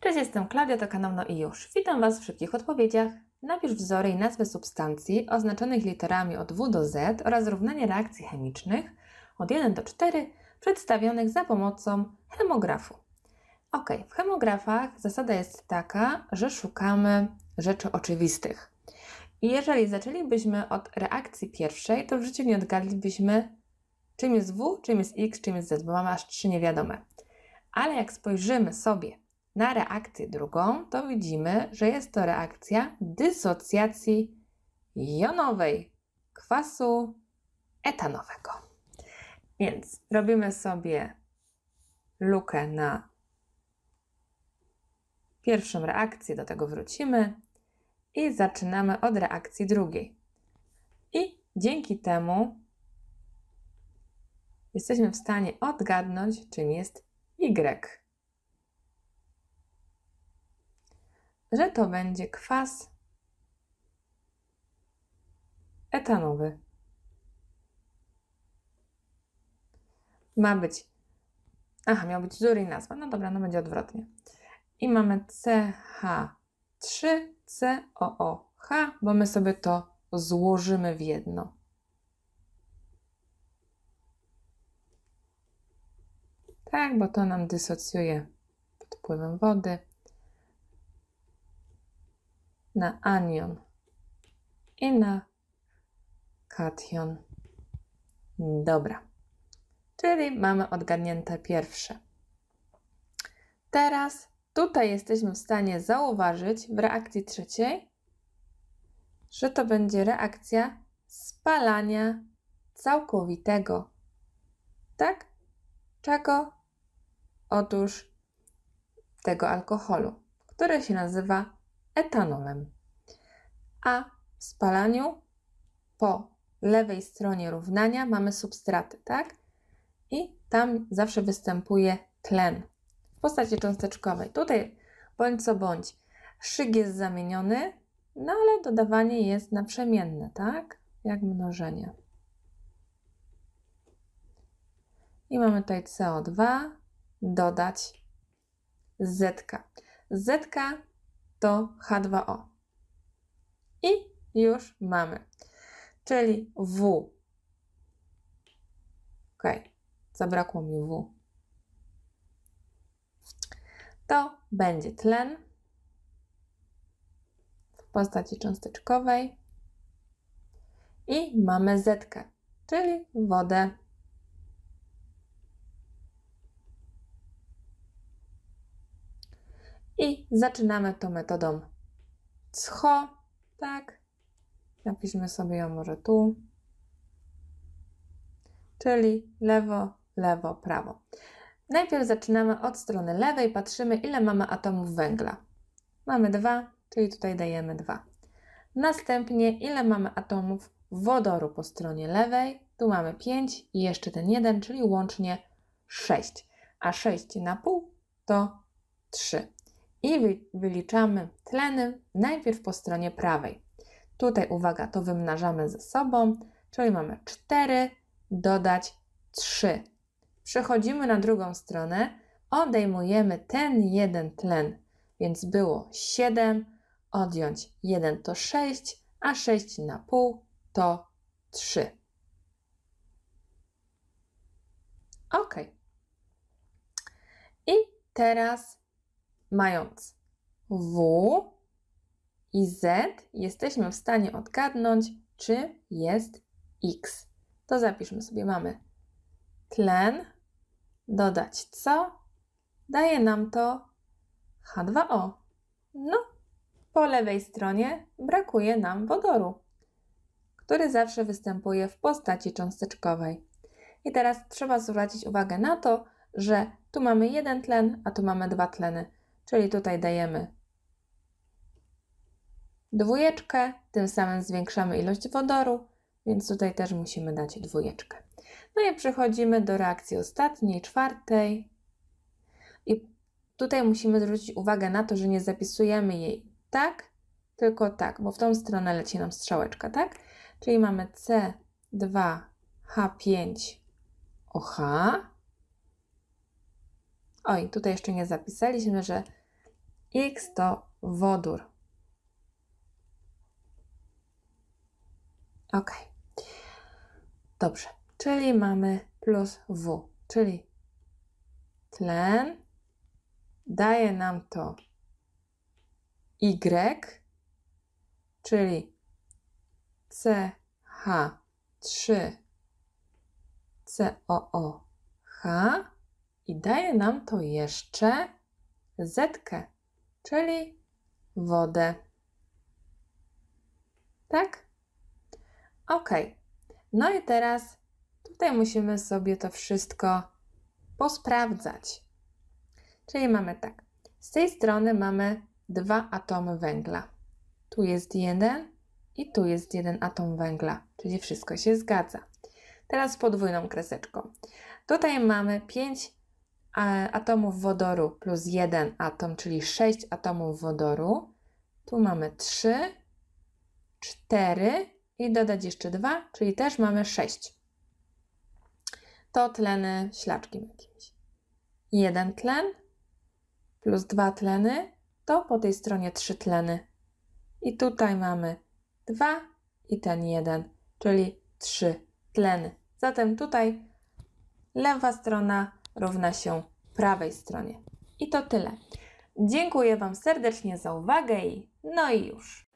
Cześć, jestem Klaudia, to kanał No i już. Witam Was w szybkich odpowiedziach. Napisz wzory i nazwy substancji oznaczonych literami od W do Z oraz równanie reakcji chemicznych od 1 do 4 przedstawionych za pomocą hemografu. Ok, w hemografach zasada jest taka, że szukamy rzeczy oczywistych. I jeżeli zaczęlibyśmy od reakcji pierwszej, to w życiu nie odgadlibyśmy, czym jest W, czym jest X, czym jest Z, bo mamy aż trzy niewiadome. Ale jak spojrzymy sobie na reakcję drugą, to widzimy, że jest to reakcja dysocjacji jonowej kwasu etanowego. Więc robimy sobie lukę na pierwszą reakcję, do tego wrócimy i zaczynamy od reakcji drugiej. I dzięki temu jesteśmy w stanie odgadnąć, czym jest Y. że to będzie kwas etanowy. Ma być. Aha, miał być wzór i nazwa. No dobra, no będzie odwrotnie. I mamy CH3COOH, bo my sobie to złożymy w jedno. Tak, bo to nam dysocjuje pod wpływem wody na anion i na kation. Dobra, czyli mamy odgadnięte pierwsze. Teraz tutaj jesteśmy w stanie zauważyć w reakcji trzeciej, że to będzie reakcja spalania całkowitego. Tak? Czego? Otóż tego alkoholu, który się nazywa etanolem. A w spalaniu po lewej stronie równania mamy substraty, tak? I tam zawsze występuje tlen w postaci cząsteczkowej. Tutaj bądź co bądź, szyk jest zamieniony, no ale dodawanie jest naprzemienne, tak? Jak mnożenie. I mamy tutaj CO2, dodać zetka. Zetka to H2O. I już mamy. Czyli W. Ok, zabrakło mi W. To będzie tlen w postaci cząsteczkowej. I mamy zetkę, czyli wodę I zaczynamy to metodą cho, tak? Napiszmy sobie ją może tu. Czyli lewo, lewo, prawo. Najpierw zaczynamy od strony lewej, patrzymy ile mamy atomów węgla. Mamy dwa, czyli tutaj dajemy dwa. Następnie ile mamy atomów wodoru po stronie lewej. Tu mamy 5 i jeszcze ten jeden, czyli łącznie 6. A 6 na pół to 3 i wyliczamy tleny najpierw po stronie prawej. Tutaj uwaga, to wymnażamy ze sobą, czyli mamy 4 dodać 3. Przechodzimy na drugą stronę, odejmujemy ten jeden tlen, więc było 7, odjąć 1 to 6, a 6 na pół to 3. Ok. I teraz Mając W i Z, jesteśmy w stanie odgadnąć, czy jest X. To zapiszmy sobie, mamy tlen, dodać co, daje nam to H2O. No, po lewej stronie brakuje nam wodoru, który zawsze występuje w postaci cząsteczkowej. I teraz trzeba zwrócić uwagę na to, że tu mamy jeden tlen, a tu mamy dwa tleny czyli tutaj dajemy dwójeczkę, tym samym zwiększamy ilość wodoru, więc tutaj też musimy dać dwójeczkę. No i przechodzimy do reakcji ostatniej, czwartej. I tutaj musimy zwrócić uwagę na to, że nie zapisujemy jej tak, tylko tak, bo w tą stronę leci nam strzałeczka, tak? Czyli mamy C2H5OH Oj, tutaj jeszcze nie zapisaliśmy, że X to wodór. Ok. Dobrze, czyli mamy plus W, czyli tlen daje nam to Y, czyli CH3COOH i daje nam to jeszcze zetkę, czyli wodę. Tak? Ok. No i teraz tutaj musimy sobie to wszystko posprawdzać. Czyli mamy tak. Z tej strony mamy dwa atomy węgla. Tu jest jeden i tu jest jeden atom węgla, czyli wszystko się zgadza. Teraz podwójną kreseczką. Tutaj mamy pięć E, atomów wodoru plus jeden atom, czyli sześć atomów wodoru. Tu mamy trzy, cztery i dodać jeszcze dwa, czyli też mamy sześć. To tleny ślaczkiem jakimś. Jeden tlen plus dwa tleny, to po tej stronie trzy tleny. I tutaj mamy dwa i ten jeden, czyli trzy tleny. Zatem tutaj lewa strona równa się prawej stronie. I to tyle. Dziękuję Wam serdecznie za uwagę i no i już.